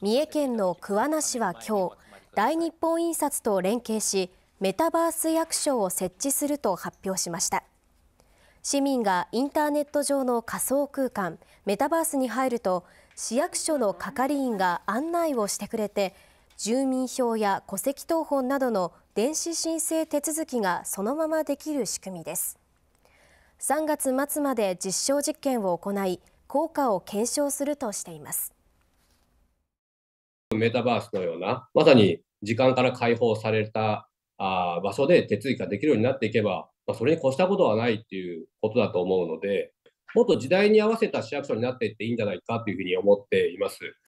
三重県の桑名市は今日大日本印刷と連携しメタバース役所を設置すると発表しました市民がインターネット上の仮想空間メタバースに入ると市役所の係員が案内をしてくれて住民票や戸籍謄本などの電子申請手続きがそのままできる仕組みです3月末まで実証実験を行い効果を検証するとしていますメタバースのような、まさに時間から解放されたあ場所で手続きができるようになっていけば、まあ、それに越したことはないっていうことだと思うので、もっと時代に合わせた市役所になっていっていいんじゃないかというふうに思っています。